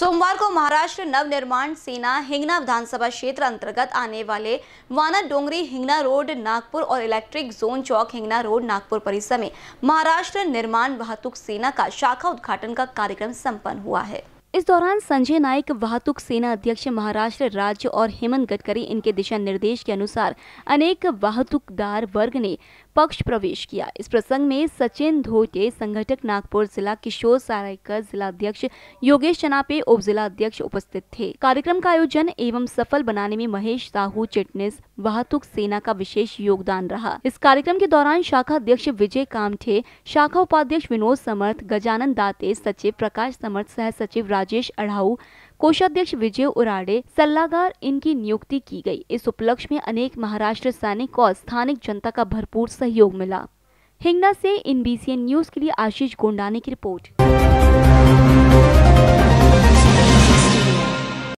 सोमवार को महाराष्ट्र नव निर्माण सेना हिंगना विधानसभा क्षेत्र अंतर्गत आने वाले वाना डोंगरी हिंगना रोड नागपुर और इलेक्ट्रिक जोन चौक हिंगना रोड नागपुर परिसर में महाराष्ट्र निर्माण वाहतुक सेना का शाखा उद्घाटन का कार्यक्रम संपन्न हुआ है इस दौरान संजय नाइक वाहतुक सेना अध्यक्ष महाराष्ट्र राज्य और हेमंत गडकरी इनके दिशा निर्देश के अनुसार अनेक वाहतुकदार वर्ग ने पक्ष प्रवेश किया इस प्रसंग में सचिन धोटे संगठक नागपुर जिला किशोर जिला अध्यक्ष योगेश चनापे उप जिलाध्यक्ष उपस्थित थे कार्यक्रम का आयोजन एवं सफल बनाने में महेश साहू चिटनेस वाहतुक सेना का विशेष योगदान रहा इस कार्यक्रम के दौरान शाखा अध्यक्ष विजय कामठे शाखा उपाध्यक्ष विनोद समर्थ गजानंद दाते सचिव प्रकाश समर्थ सह सचिव राजेश अढ़ाऊ कोषाध्यक्ष विजय उराडे सलाहगार इनकी नियुक्ति की गई इस उपलक्ष्य में अनेक महाराष्ट्र सैनिक और स्थानिक जनता का भरपूर सहयोग मिला हिंगना से इन न्यूज के लिए आशीष गोंडाने की रिपोर्ट